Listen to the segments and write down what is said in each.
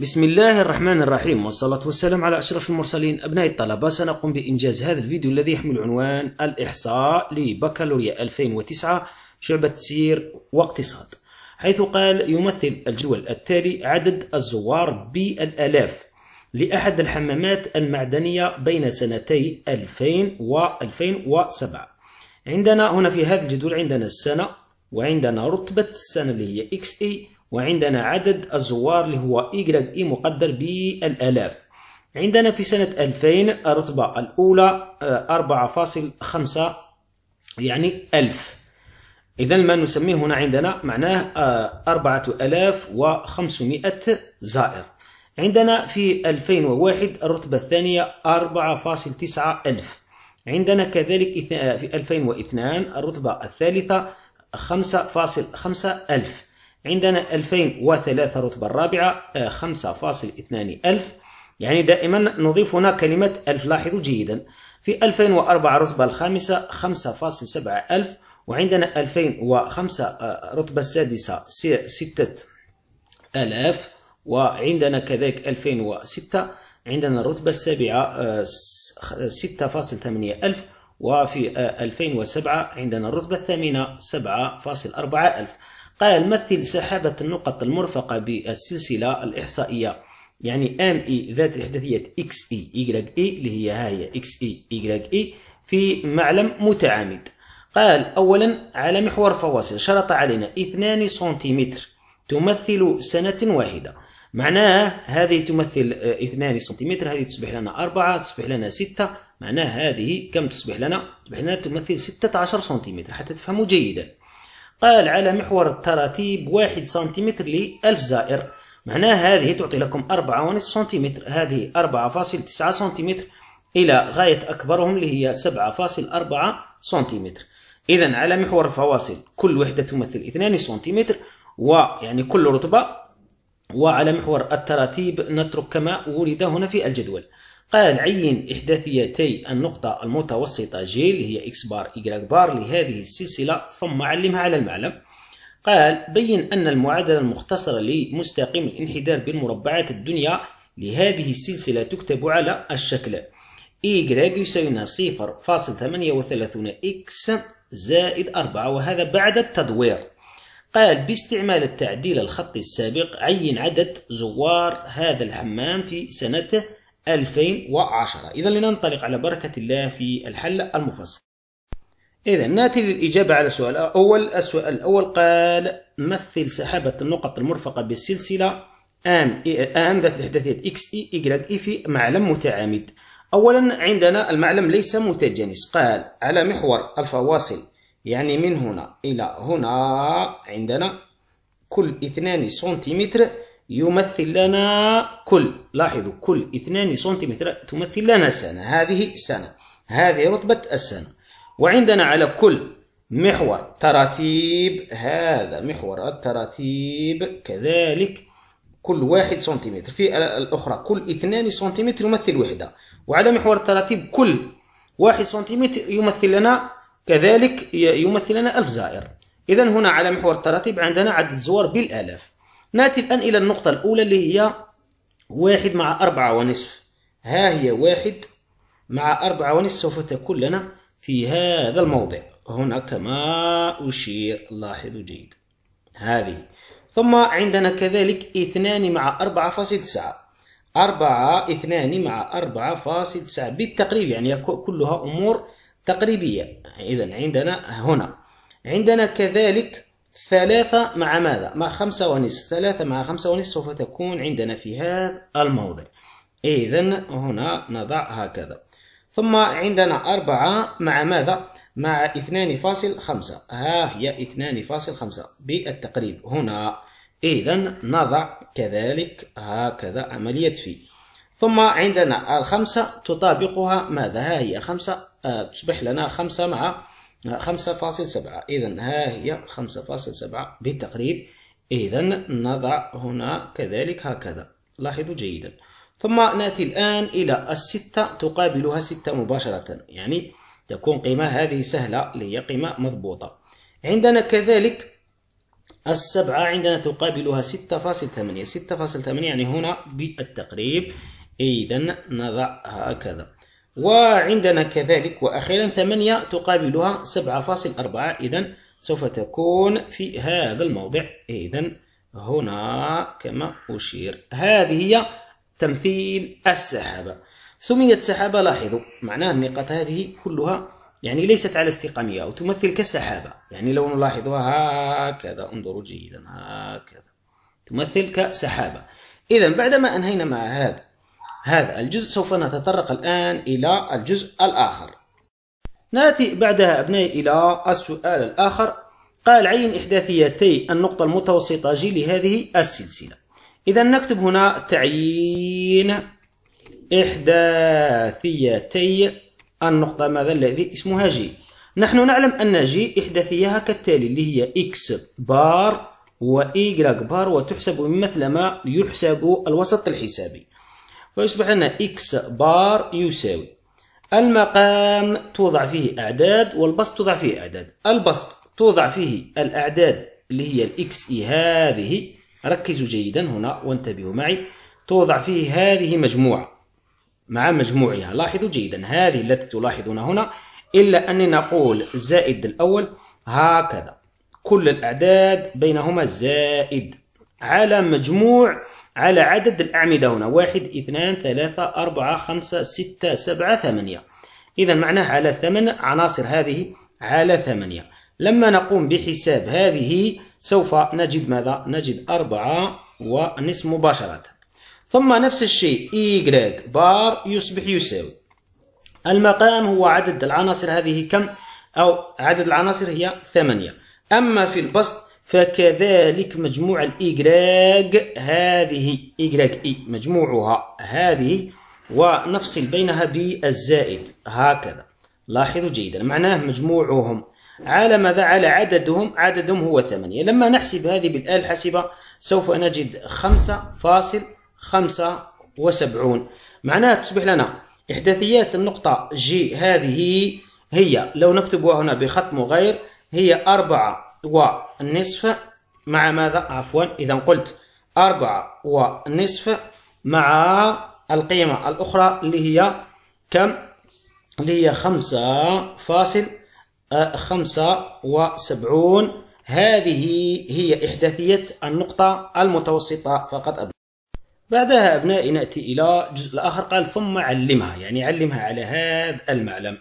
بسم الله الرحمن الرحيم والصلاة والسلام على أشرف المرسلين أبناء الطلبة سنقوم بإنجاز هذا الفيديو الذي يحمل عنوان الإحصاء لبكالوريا 2009 شعبة سير واقتصاد حيث قال يمثل الجدول التالي عدد الزوار بالآلاف لأحد الحمامات المعدنية بين سنتي 2000 و 2007 عندنا هنا في هذا الجدول عندنا السنة وعندنا رتبة السنة اللي هي XA وعندنا عدد الزوار اللي هو Y إي مقدر بالآلاف عندنا في سنة 2000 الرتبة الأولى 4.5 آه، يعني ألف إذا ما نسميه هنا عندنا معناه 4500 آه، زائر عندنا في 2001 الرتبة الثانية 4.9 ألف عندنا كذلك آه، في 2002 الرتبة الثالثة 5.5 ألف عندنا 2003 رتبة الرابعة 5.2 آه، ألف يعني دائما نضيف هنا كلمة ألف لاحظوا جيدا في 2004 رتبة الخامسة 5.7 ألف وعندنا 2005 آه، رتبة السادسة 6 آلاف وعندنا كذلك 2006 عندنا الرتبة السابعة 6.8 آه، ألف وفي 2007 عندنا الرتبة الثامنة 7.4 ألف قال مثل سحابة النقط المرفقة بالسلسلة الإحصائية يعني ام اي e ذات الإحداثية اكس اي يجرق اي اللي هي هاي اكس اي يجرق اي في معلم متعامد قال أولا على محور فواصل شرط علينا 2 سنتيمتر تمثل سنة واحدة معناه هذه تمثل 2 آه، سنتيمتر هذه تصبح لنا 4 تصبح لنا 6 معناه هذه كم تصبح لنا؟ تصبح لنا تمثل 16 سنتيمتر حتى تفهموا جيدا قال على محور التراتيب واحد سنتيمتر لألف زائر معناه هذه تعطي لكم أربعة ونصف سنتيمتر هذه أربعة فاصل تسعة سنتيمتر إلى غاية أكبرهم اللي هي سبعة فاصل أربعة سنتيمتر إذا على محور الفواصل كل وحدة تمثل اثنان سنتيمتر ويعني كل رتبة وعلى محور التراتيب نترك كما ورد هنا في الجدول قال عين إحداثيتي النقطة المتوسطة جي اللي هي إكس بار إيكراك بار لهذه السلسلة ثم علمها على المعلم قال بين أن المعادلة المختصرة لمستقيم الانحدار بالمربعات الدنيا لهذه السلسلة تكتب على الشكل إيكراك يساوينا 0.38 إكس زائد 4 وهذا بعد التدوير قال باستعمال التعديل الخطي السابق عين عدد زوار هذا الحمام في سنة 2010 إذا لننطلق على بركة الله في الحل المفصل إذا ناتي للإجابة على سؤال أول السؤال الأول قال مثل سحابة النقط المرفقة بالسلسلة آن آن ذات الإحداثية إكس إي إيكغيك إي في معلم متعامد أولا عندنا المعلم ليس متجانس قال على محور الفواصل يعني من هنا إلى هنا عندنا كل 2 سنتيمتر يمثل لنا كل لاحظوا كل 2 سنتيمتر تمثل لنا سنة هذه سنة هذه رتبة السنة وعندنا على كل محور تراتيب هذا محور التراتيب كذلك كل واحد سنتيمتر في الأخرى كل اثنان سنتيمتر يمثل وحدة وعلى محور التراتيب كل واحد سنتيمتر يمثل لنا كذلك يمثل لنا ألف زائر إذا هنا على محور التراتيب عندنا عدد زوار بالآلاف نأتي الآن إلى النقطة الأولى اللي هي واحد مع أربعة ونصف ها هي واحد مع أربعة ونصف سوف تكون لنا في هذا الموضع هنا كما أشير لاحظوا جيدا هذه ثم عندنا كذلك اثنان مع أربعة فاصل تسعة أربعة اثنان مع أربعة فاصل تسعة بالتقريب يعني كلها أمور تقريبية إذا عندنا هنا عندنا كذلك ثلاثة مع ماذا؟ مع خمسة ونصف ثلاثة مع خمسة ونصف سوف تكون عندنا في هذا الموضع إذا هنا نضع هكذا ثم عندنا أربعة مع ماذا؟ مع اثنان فاصل خمسة ها هي اثنان فاصل خمسة بالتقريب هنا إذا نضع كذلك هكذا عملية في ثم عندنا الخمسة تطابقها ماذا؟ ها هي خمسة آه تصبح لنا خمسة مع 5.7 إذا ها هي 5.7 بالتقريب إذا نضع هنا كذلك هكذا لاحظوا جيدا ثم نأتي الآن إلى الستة تقابلها ستة مباشرة يعني تكون قيمة هذه سهلة اللي هي قيمة مضبوطة عندنا كذلك السبعة عندنا تقابلها ستة ستة فاصل ثمانية فاصل ثمانية يعني هنا بالتقريب إذا نضع هكذا وعندنا كذلك وأخيرا ثمانية تقابلها سبعة فاصل أربعة إذا سوف تكون في هذا الموضع إذا هنا كما أشير هذه هي تمثيل السحابة سميت سحابة لاحظوا معناه النقاط هذه كلها يعني ليست على استقامية وتمثل كسحابة يعني لو نلاحظها هكذا انظروا جيدا هكذا تمثل كسحابة إذا بعدما أنهينا مع هذا هذا الجزء سوف نتطرق الآن إلى الجزء الآخر نأتي بعدها أبنائي إلى السؤال الآخر قال عين إحداثيتي النقطة المتوسطة جي لهذه السلسلة إذا نكتب هنا تعيين إحداثيتي النقطة ماذا الذي اسمها جي نحن نعلم أن جي إحداثيها كالتالي اللي هي إكس بار وإيجراك بار وتحسب مثل ما يحسب الوسط الحسابي فيصبح لنا إكس بار يساوي المقام توضع فيه أعداد والبسط توضع فيه أعداد البسط توضع فيه الأعداد اللي هي الإكس إي هذه ركزوا جيدا هنا وانتبهوا معي توضع فيه هذه مجموعة مع مجموعها لاحظوا جيدا هذه التي تلاحظون هنا إلا أني نقول زائد الأول هكذا كل الأعداد بينهما زائد على مجموع على عدد الأعمدة هنا واحد اثنان ثلاثة أربعة خمسة ستة سبعة ثمانية إذا معناه على ثمن عناصر هذه على ثمانية لما نقوم بحساب هذه سوف نجد ماذا؟ نجد أربعة ونصف مباشرة ثم نفس الشيء إيجراج بار يصبح يساوي المقام هو عدد العناصر هذه كم؟ أو عدد العناصر هي ثمانية أما في البسط فكذلك مجموع الإيجراج هذه إيجراج إي مجموعها هذه ونفصل بينها بالزائد هكذا لاحظوا جيدا معناه مجموعهم على ماذا على عددهم عددهم هو ثمانية لما نحسب هذه بالآلة الحاسبة سوف نجد خمسة فاصل خمسة وسبعون معناها تصبح لنا إحداثيات النقطة جي هذه هي لو نكتبها هنا بخط مغير هي أربعة ونصف مع ماذا عفوا إذا قلت أربعة ونصف مع القيمة الأخرى اللي هي كم اللي هي خمسة فاصل آه، خمسة وسبعون هذه هي إحداثية النقطة المتوسطة فقط أبنى. بعدها أبنائي نأتي إلى جزء الآخر قال ثم علمها يعني علمها على هذا المعلم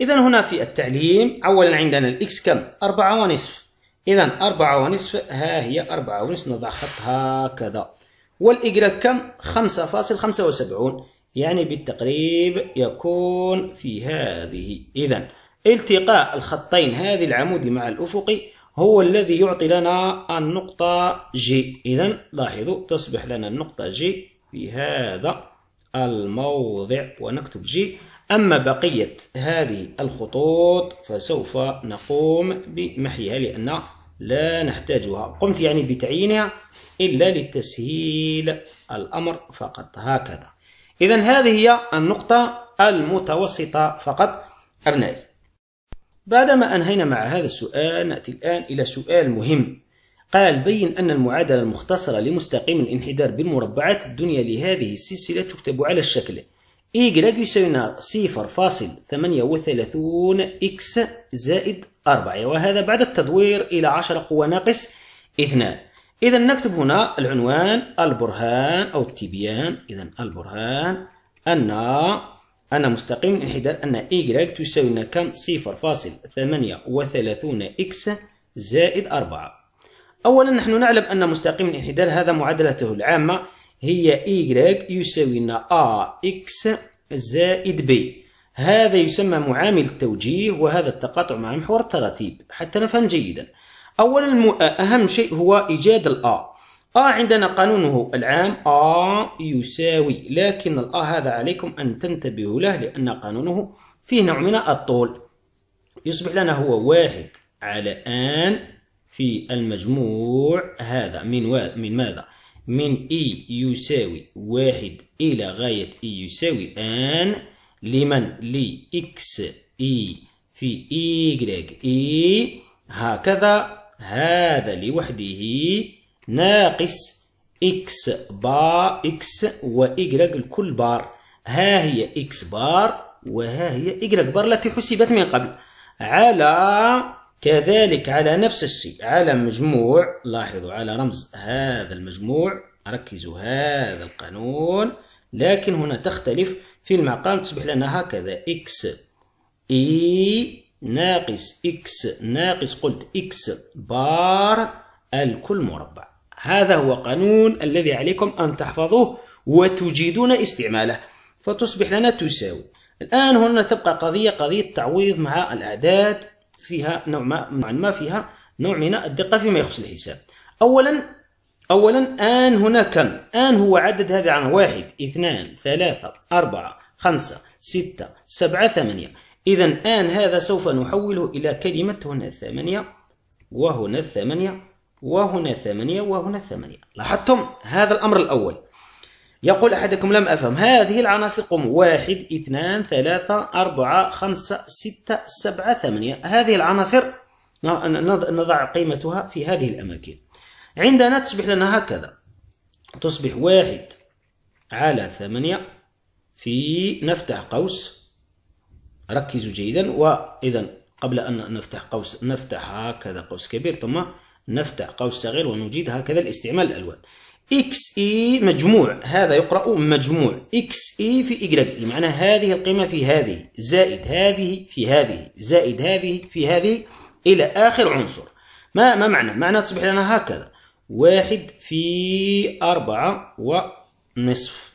إذا هنا في التعليم أولا عندنا الإكس كم أربعة ونصف إذا أربعة ونصف ها هي أربعة ونصف نضع خط هكذا والإجراك كم؟ خمسة فاصل خمسة وسبعون يعني بالتقريب يكون في هذه إذا التقاء الخطين هذه العمودي مع الأفقي هو الذي يعطي لنا النقطة جي إذا لاحظوا تصبح لنا النقطة جي في هذا الموضع ونكتب جي أما بقية هذه الخطوط فسوف نقوم بمحيها لأن لا نحتاجها قمت يعني بتعيينها إلا لتسهيل الأمر فقط هكذا إذا هذه هي النقطة المتوسطة فقط أبنائي بعدما أنهينا مع هذا السؤال نأتي الآن إلى سؤال مهم قال بين أن المعادلة المختصرة لمستقيم الانحدار بالمربعات الدنيا لهذه السلسلة تكتب على الشكل إيجلاج يساوينا صفر فاصل ثمانية وثلاثون إكس زائد أربعة أيوة، وهذا بعد التدوير إلى عشرة قوى ناقص اثنان إذا نكتب هنا العنوان البرهان أو التبيان إذا البرهان أن أن مستقيم الانحدار أن إيجراج تساوينا كم صفر فاصل ثمانية وثلاثون إكس زائد أربعة أولا نحن نعلم أن مستقيم الانحدار هذا معادلته العامة هي y يساوي لنا ax زائد b هذا يسمى معامل التوجيه وهذا التقاطع مع محور التراتيب حتى نفهم جيدا أولا أهم شيء هو إيجاد الأ آ عندنا قانونه العام آ يساوي لكن الآ هذا عليكم أن تنتبهوا له لأن قانونه فيه نوع من الطول يصبح لنا هو واحد على آن في المجموع هذا من من ماذا؟ من إي e يساوي واحد إلى غاية إي e يساوي آن لمن لي إكس إي في إيجريك إي e. هكذا هذا لوحده ناقص إكس با إكس وإيجريك الكل بار ها هي إكس بار وها هي إيجريك بار التي حسبت من قبل على كذلك على نفس الشيء على مجموع لاحظوا على رمز هذا المجموع ركزوا هذا القانون لكن هنا تختلف في المقام تصبح لنا هكذا إكس اي e ناقص إكس ناقص قلت إكس بار الكل مربع هذا هو قانون الذي عليكم أن تحفظوه وتجيدون استعماله فتصبح لنا تساوي الآن هنا تبقى قضية قضية تعويض مع الأعداد فيها نوع ما نوعا ما فيها نوع من الدقة فيما يخص الحساب أولا أولا آن هنا كم آن هو عدد هذا عن واحد اثنان ثلاثة أربعة خمسة ستة سبعة ثمانية إذا آن هذا سوف نحوله إلى كلمة هنا ثمانية وهنا ثمانية وهنا ثمانية وهنا ثمانية لاحظتم هذا الأمر الأول يقول أحدكم لم أفهم هذه العناصر قم واحد اثنان ثلاثة أربعة خمسة ستة سبعة ثمانية هذه العناصر نضع قيمتها في هذه الأماكن عندنا تصبح لنا هكذا تصبح واحد على ثمانية في نفتح قوس ركزوا جيدا وإذا قبل أن نفتح قوس نفتح هكذا قوس كبير ثم نفتح قوس صغير ونجيد هكذا الاستعمال الألوان اكس اي مجموع هذا يقرأ مجموع اكس اي في إجراك اي معناها هذه القيمة في هذه زائد هذه في هذه زائد هذه في هذه إلى آخر عنصر ما ما معنى؟ معناه تصبح لنا هكذا واحد في أربعة ونصف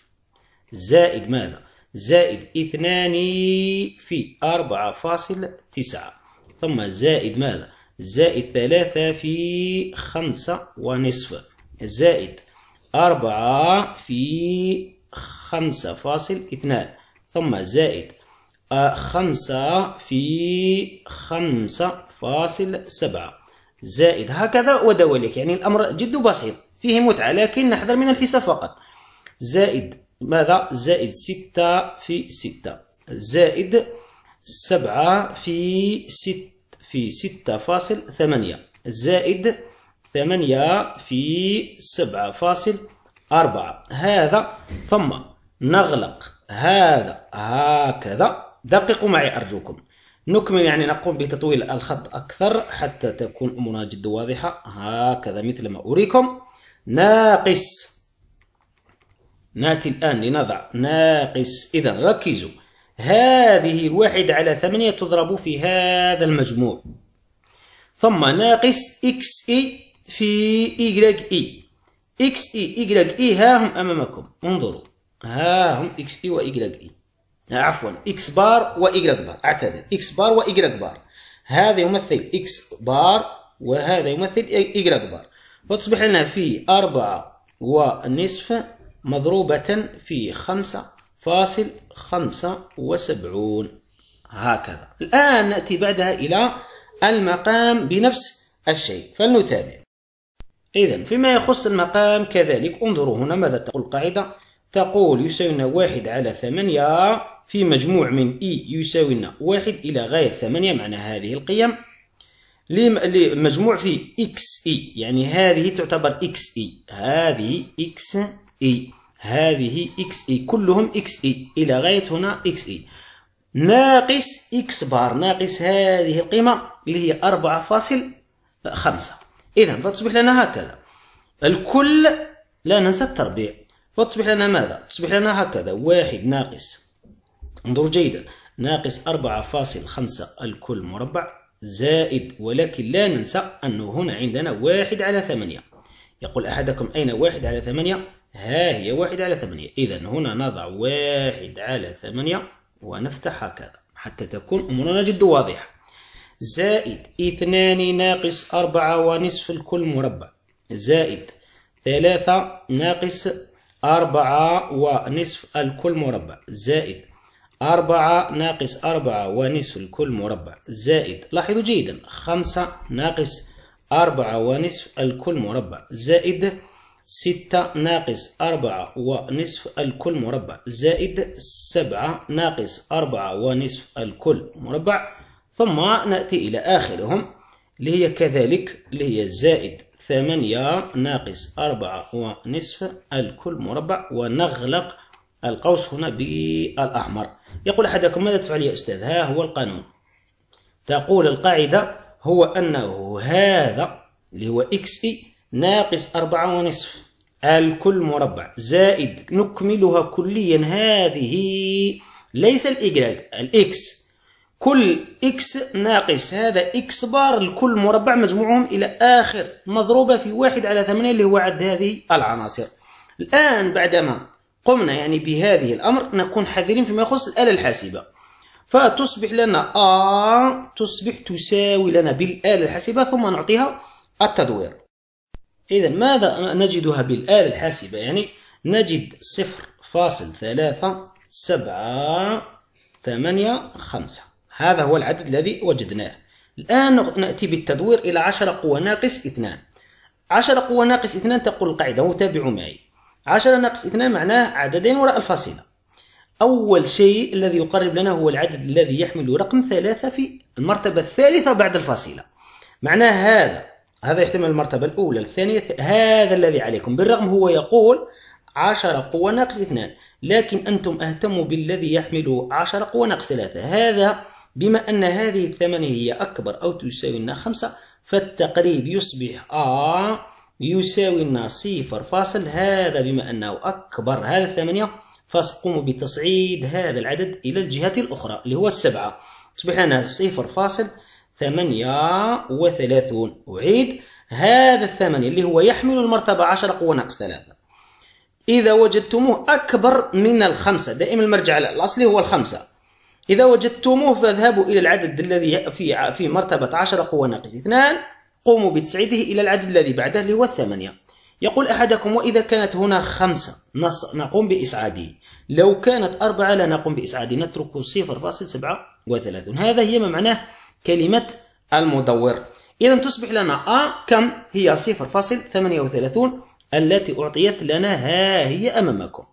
زائد ماذا؟ زائد اثنان في أربعة فاصل تسعة ثم زائد ماذا؟ زائد ثلاثة في خمسة ونصف زائد أربعة في خمسة فاصل اثنان ثم زائد آه، خمسة في خمسة فاصل سبعة زائد هكذا ودواليك يعني الأمر جد بسيط فيه متعة لكن نحذر من الحساب فقط زائد ماذا زائد ستة في ستة زائد سبعة في ست في ستة فاصل ثمانية زائد ثمانية في سبعة فاصل أربعة هذا ثم نغلق هذا هكذا دققوا معي أرجوكم نكمل يعني نقوم بتطويل الخط أكثر حتى تكون أمورنا جد واضحة هكذا مثل ما أريكم ناقص ناتي الآن لنضع ناقص إذا ركزوا هذه الواحد على ثمانية تضرب في هذا المجموع ثم ناقص إكس إي في إيكغيك إي إكس إي إيكغيك إي ها هم أمامكم انظروا ها هم إكس إي وإيكغيك إي عفوا إكس بار وإيكغيك بار أعتذر إكس بار وإيكغيك بار هذا يمثل إكس بار وهذا يمثل إيكغيك بار فتصبح لنا في أربعة ونصف مضروبة في خمسة فاصل خمسة وسبعون هكذا الآن نأتي بعدها إلى المقام بنفس الشيء فلنتابع إذا فيما يخص المقام كذلك انظروا هنا ماذا تقول القاعدة تقول يساوينا واحد على ثمانية في مجموع من إي e يساوينا واحد إلى غاية ثمانية معنى هذه القيم لمجموع في إكس إي يعني هذه تعتبر إكس إي هذه إكس إي هذه إكس إي كلهم إكس إي إلى غاية هنا إكس إي ناقص إكس بار ناقص هذه القيمة اللي هي أربعة فاصل خمسة إذا فتصبح لنا هكذا الكل لا ننسى التربيع فتصبح لنا ماذا؟ تصبح لنا هكذا واحد ناقص انظروا جيدا ناقص أربعة فاصل خمسة الكل مربع زائد ولكن لا ننسى أنه هنا عندنا واحد على ثمانية يقول أحدكم أين واحد على ثمانية؟ ها هي واحد على ثمانية إذا هنا نضع واحد على ثمانية ونفتح هكذا حتى تكون أمورنا جد واضحة زائد اثنان ناقص أربعة ونصف الكل مربع زائد ثلاثة ناقص أربعة ونصف الكل مربع زائد أربعة ناقص أربعة ونصف الكل مربع زائد لاحظوا جيدا خمسة ناقص أربعة ونصف الكل مربع زائد ستة ناقص أربعة ونصف الكل مربع زائد سبعة ناقص أربعة ونصف الكل مربع ثم نأتي إلى آخرهم اللي هي كذلك اللي هي زائد ثمانية ناقص أربعة ونصف الكل مربع ونغلق القوس هنا بالأحمر يقول أحدكم ماذا تفعل يا أستاذ ها هو القانون تقول القاعدة هو أنه هذا اللي هو إكس إي ناقص أربعة ونصف الكل مربع زائد نكملها كليا هذه ليس الإجراج الإكس كل إكس ناقص هذا إكس بار لكل مربع مجموعهم إلى آخر مضروبة في واحد على ثمانية اللي هو عد هذه العناصر الآن بعدما قمنا يعني بهذه الأمر نكون حذرين فيما يخص الآلة الحاسبة فتصبح لنا A تصبح تساوي لنا بالآلة الحاسبة ثم نعطيها التدوير إذا ماذا نجدها بالآلة الحاسبة يعني نجد صفر فاصل ثلاثة سبعة ثمانية خمسة هذا هو العدد الذي وجدناه الآن نأتي بالتدوير إلى 10 قوى ناقص 2 10 قوى ناقص 2 تقول القاعدة وتابعوا معي 10 ناقص 2 معناه عددين وراء الفاصلة أول شيء الذي يقرب لنا هو العدد الذي يحمل رقم ثلاثة في المرتبة الثالثة بعد الفاصلة معناه هذا هذا يحتمل المرتبة الأولى الثانية هذا الذي عليكم بالرغم هو يقول 10 قوى ناقص 2 لكن أنتم أهتموا بالذي يحمل 10 قوى ناقص 3 هذا بما أن هذه الثمانية هي أكبر أو تساوي لنا خمسة فالتقريب يصبح A يساوي لنا صفر فاصل هذا بما أنه أكبر هذا الثمانية فسقوم بتصعيد هذا العدد إلى الجهة الأخرى اللي هو السبعة تصبح لنا صفر فاصل ثمانية وثلاثون أعيد هذا الثمانية اللي هو يحمل المرتبة عشرة قوة ناقص ثلاثة إذا وجدتموه أكبر من الخمسة دائما المرجع الأصلي هو الخمسة إذا وجدتموه فاذهبوا إلى العدد الذي في في مرتبة 10 قوة ناقص 2 قوموا بتسعيده إلى العدد الذي بعده اللي هو الثمانية يقول أحدكم وإذا كانت هنا خمسة نقوم بإسعاده لو كانت أربعة لا نقوم بإسعاده نترك 0.37 هذا هي ما معناه كلمة المدور إذا تصبح لنا أ كم هي 0.38 التي أعطيت لنا ها هي أمامكم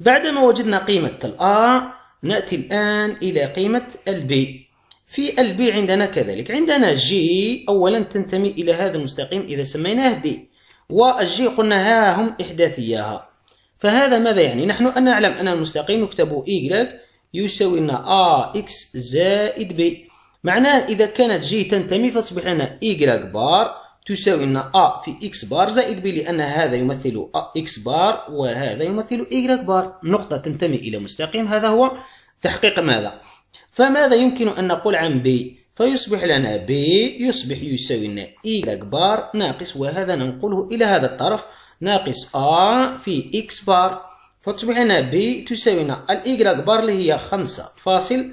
بعدما وجدنا قيمة الأ نأتي الآن إلى قيمة البي في البي عندنا كذلك عندنا جي أولا تنتمي إلى هذا المستقيم إذا سميناه دي والجي قلنا ها هم إحداثياها فهذا ماذا يعني؟ نحن أن نعلم أن المستقيم يكتب إي يساوي لنا إكس زائد بي معناه إذا كانت جي تنتمي فتصبح لنا إي بار تساوي لنا ا في اكس بار زائد بي لأن هذا يمثل اكس بار وهذا يمثل اي بار نقطة تنتمي إلى مستقيم هذا هو تحقيق ماذا فماذا يمكن أن نقول عن بي فيصبح لنا بي يصبح يساوي لنا اي e بار ناقص وهذا ننقله إلى هذا الطرف ناقص ا في اكس بار فتصبح لنا بي تساوي لنا الاي بار اللي هي خمسة فاصل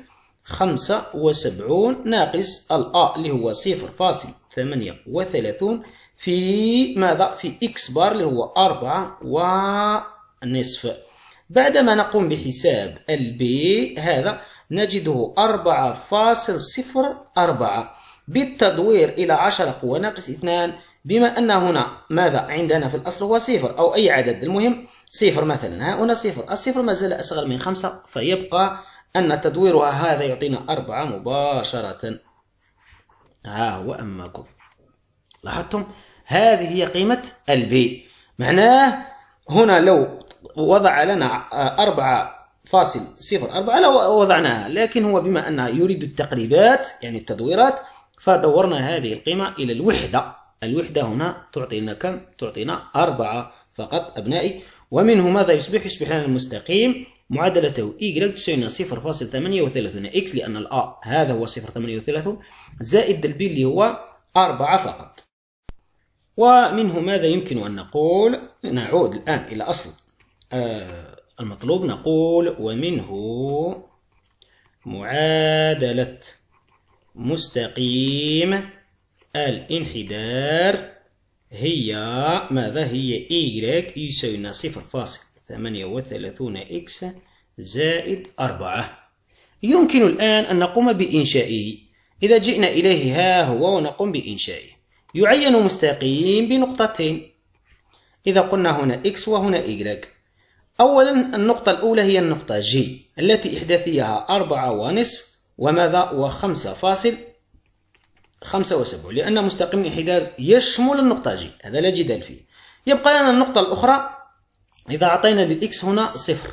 خمسة وسبعون ناقص الأ اللي هو صفر فاصل 38 في ماذا في إكس بار اللي هو أربعة ونصف بعدما نقوم بحساب البي هذا نجده 4.04 بالتدوير إلى عشرة قوة ناقص اثنان بما أن هنا ماذا عندنا في الأصل هو صفر أو أي عدد المهم صفر مثلا ها هنا صفر الصفر ما زال أصغر من خمسة فيبقى أن تدويرها هذا يعطينا أربعة مباشرة ها هو أماكم لاحظتم هذه هي قيمة البي معناه هنا لو وضع لنا أربعة فاصل صفر أربعة لو وضعناها لكن هو بما أنه يريد التقريبات يعني التدويرات فدورنا هذه القيمة إلى الوحدة الوحدة هنا تعطينا كم؟ تعطينا أربعة فقط أبنائي ومنه ماذا يصبح؟ يصبح لنا المستقيم معادلته y تساوي 0.38 x لأن الـ a هذا هو 0.38 زائد الـ b اللي هو 4 فقط ومنه ماذا يمكن أن نقول نعود الآن إلى أصل آه المطلوب نقول ومنه معادلة مستقيم الانحدار هي ماذا هي y يساوي 0.38 ثمانية وثلاثون إكس زائد أربعة يمكن الآن أن نقوم بإنشائه إذا جئنا إليه ها هو ونقوم بإنشائه يعين مستقيم بنقطتين إذا قلنا هنا إكس وهنا Y أولا النقطة الأولى هي النقطة جي التي إحداثيها أربعة ونصف وماذا وخمسة فاصل خمسة وسبعون لأن مستقيم الانحدار يشمل النقطة جي هذا لا جدال فيه يبقى لنا النقطة الأخرى إذا أعطينا للإكس هنا صفر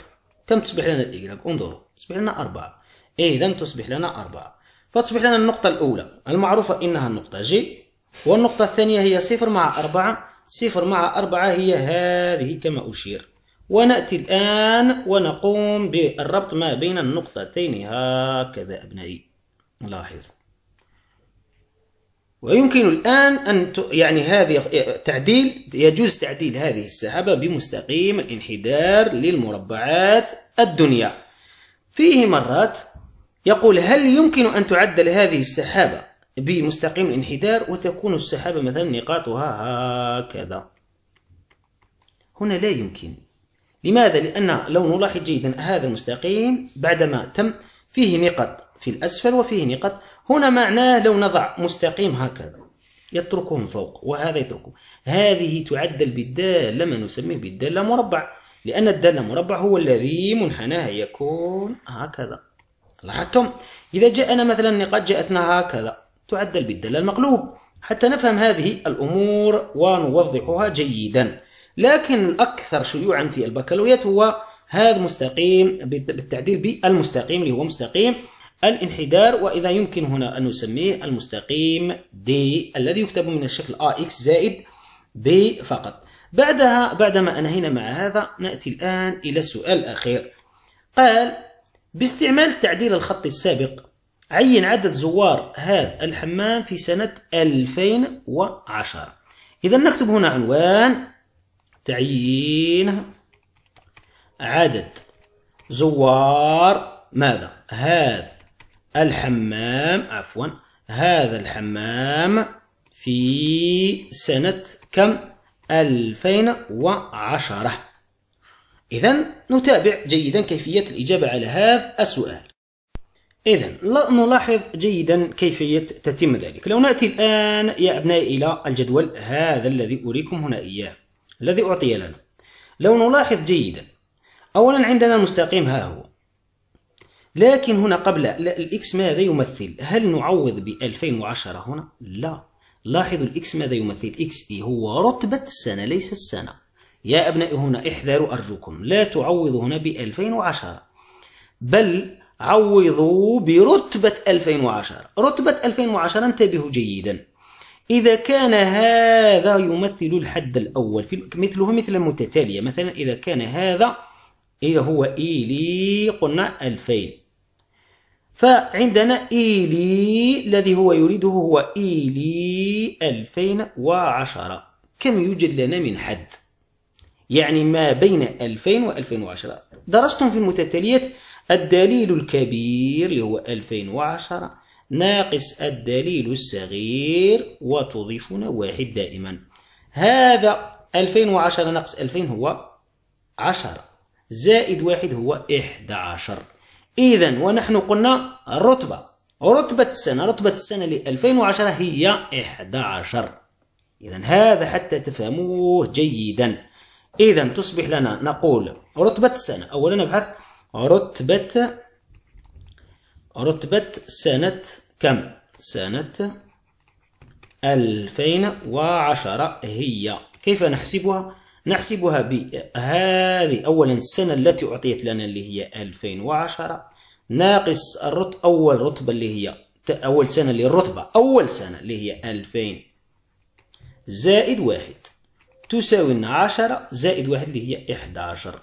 كم تصبح لنا الإيجريك؟ انظروا تصبح لنا أربعة إيه، إذا تصبح لنا أربعة فتصبح لنا النقطة الأولى المعروفة إنها النقطة جي والنقطة الثانية هي صفر مع أربعة صفر مع أربعة هي هذه كما أشير ونأتي الآن ونقوم بالربط ما بين النقطتين هكذا أبنائي لاحظوا ويمكن الآن أن ت... يعني هذه تعديل يجوز تعديل هذه السحابة بمستقيم الانحدار للمربعات الدنيا فيه مرات يقول هل يمكن أن تعدل هذه السحابة بمستقيم الانحدار وتكون السحابة مثلا نقاطها هكذا هنا لا يمكن لماذا؟ لأن لو نلاحظ جيدا هذا المستقيم بعدما تم فيه نقط في الأسفل وفيه نقط هنا معناه لو نضع مستقيم هكذا يتركهم فوق وهذا يتركهم هذه تعدل بالدالة ما نسميه بالدالة مربع لأن الدالة مربع هو الذي منحناها يكون هكذا لاحظتم إذا جاءنا مثلا نقاط جاءتنا هكذا تعدل بالدالة المقلوب حتى نفهم هذه الأمور ونوضحها جيدا لكن الأكثر شيوعا في البكالوريات هو هذا مستقيم بالتعديل بالمستقيم اللي هو مستقيم الانحدار وإذا يمكن هنا أن نسميه المستقيم D الذي يكتب من الشكل AX آه زائد B فقط بعدها بعدما أنهينا مع هذا نأتي الآن إلى السؤال الأخير قال باستعمال تعديل الخط السابق عين عدد زوار هذا الحمام في سنة 2010 إذا نكتب هنا عنوان تعيين عدد زوار ماذا؟ هذا الحمام عفوا هذا الحمام في سنة كم 2010 إذا نتابع جيدا كيفية الإجابة على هذا السؤال إذا نلاحظ جيدا كيفية تتم ذلك لو نأتي الآن يا أبنائي إلى الجدول هذا الذي أريكم هنا إياه الذي أعطي لنا لو نلاحظ جيدا أولا عندنا المستقيم ها هو لكن هنا قبل الإكس ماذا يمثل؟ هل نعوض ب 2010 هنا؟ لا لاحظوا الإكس ماذا يمثل؟ إكس إي هو رتبة السنة ليس السنة يا أبنائي هنا احذروا أرجوكم لا تعوضوا هنا ب 2010 بل عوضوا برتبة 2010 رتبة 2010 انتبهوا جيدا إذا كان هذا يمثل الحد الأول في مثله مثل المتتالية مثلا إذا كان هذا إيه هو إيلي قلنا 2000 فعندنا إيلي الذي هو يريده هو إيلي 2010 كم يوجد لنا من حد يعني ما بين 2000 و 2010 درستم في المتتاليات الدليل الكبير اللي هو 2010 ناقص الدليل الصغير وتضيفون واحد دائما هذا 2010 ناقص 2000 هو 10 زائد واحد هو 11 إذا ونحن قلنا الرتبة رتبة السنة رتبة السنة ل 2010 هي 11 إذا هذا حتى تفهموه جيدا إذا تصبح لنا نقول رتبة السنة أولا نبحث رتبة رتبة سنة كم؟ سنة 2010 هي كيف نحسبها؟ نحسبها بهذه أولا السنة التي أعطيت لنا اللي هي 2010 ناقص الرت أول رتبة اللي هي أول سنة للرتبة أول سنة اللي هي 2000 زائد واحد تساوي لنا 10 زائد واحد اللي هي 11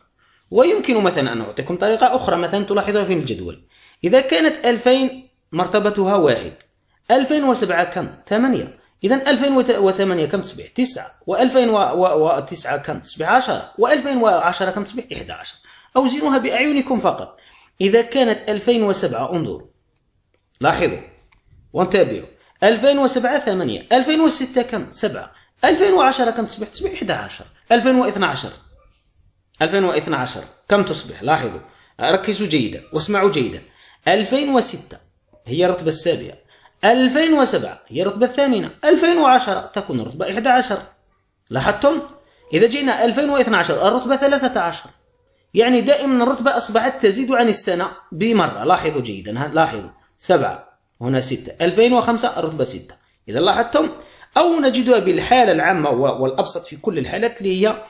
ويمكن مثلا أن أعطيكم طريقة أخرى مثلا تلاحظها في الجدول إذا كانت 2000 مرتبتها واحد 2007 كم؟ 8 إذا 2008 كم تصبح؟ 9 و2009 كم تصبح؟ 10 و2010 كم تصبح؟ 11 أوزنوها بأعينكم فقط إذا كانت 2007 انظروا لاحظوا وانتبهوا 2007 8 2006 كم؟ 7 2010 كم تصبح؟ تصبح 11 2012 2012 كم تصبح؟ لاحظوا ركزوا جيدا واسمعوا جيدا 2006 هي الرتبة السابعة 2007 هي الرتبة الثامنة 2010 تكون الرتبة 11 لاحظتم؟ إذا جينا 2012 الرتبة 13 يعني دائما الرتبة أصبحت تزيد عن السنة بمرة لاحظوا جيدا لاحظوا 7 هنا 6 2005 الرتبة 6 إذا لاحظتم أو نجدها بالحالة العامة والأبسط في كل الحالات اللي هي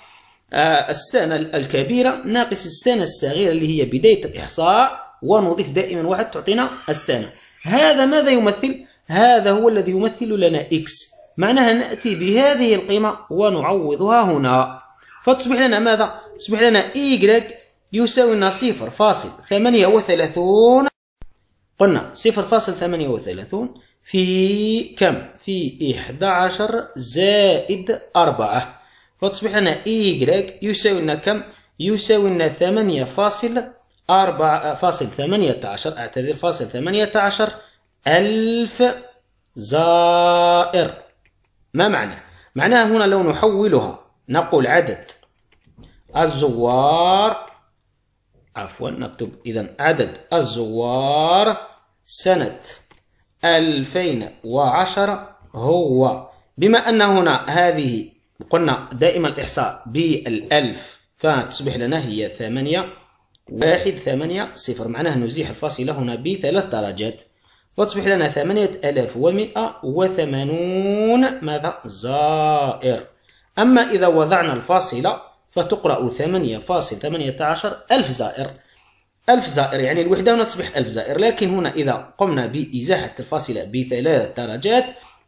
آه، السنة الكبيرة ناقص السنة الصغيرة اللي هي بداية الإحصاء ونضيف دائما واحد تعطينا السنة هذا ماذا يمثل؟ هذا هو الذي يمثل لنا إكس معناها نأتي بهذه القيمة ونعوضها هنا فتصبح لنا ماذا؟ تصبح لنا y يساوي لنا صفر فاصل ثمانية وثلاثون قلنا صفر فاصل ثمانية وثلاثون في كم؟ في إحدى عشر زائد أربعة فتصبح لنا y يساوي لنا كم؟ يساوي لنا ثمانية فاصل أربعة فاصل ثمانية عشر أعتذر فاصل ثمانية عشر ألف زائر ما معنى؟ معناه هنا لو نحولها نقول عدد الزوار عفوا نكتب إذا عدد الزوار سنة 2010 هو بما أن هنا هذه قلنا دائما الإحصاء بالألف فتصبح لنا هي ثمانية واحد ثمانية صفر معناه نزيح الفاصلة هنا بثلاث درجات فتصبح لنا ثمانية ألاف ومئة وثمانون ماذا زائر أما إذا وضعنا الفاصلة فتقرأ ثمانية فاصل ثمانية عشر ألف زائر ألف زائر يعني الوحدة هنا تصبح ألف زائر لكن هنا إذا قمنا بإزاحة الفاصلة بثلاث درجات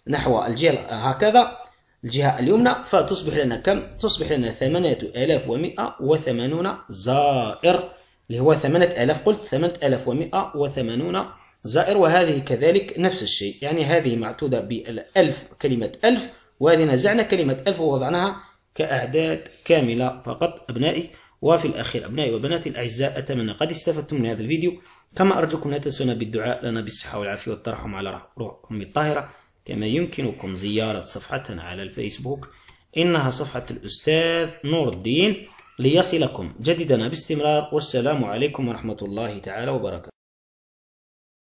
نحو الجهة هكذا الجهة اليمنى فتصبح لنا كم؟ تصبح لنا ثمانية آلاف ومئة وثمانون زائر اللي هو 8000 قلت 8180 زائر وهذه كذلك نفس الشيء يعني هذه معتودة بالألف كلمة ألف وهذه نزعنا كلمة ألف ووضعناها كأعداد كاملة فقط أبنائي وفي الأخير أبنائي وبناتي الأعزاء أتمنى قد استفدتم من هذا الفيديو كما أرجوكم لا تنسونا بالدعاء لنا بالصحة والعافية والترحم على روح أمي الطاهرة كما يمكنكم زيارة صفحتنا على الفيسبوك إنها صفحة الأستاذ نور الدين ليصلكم جددنا باستمرار والسلام عليكم ورحمة الله تعالى وبركاته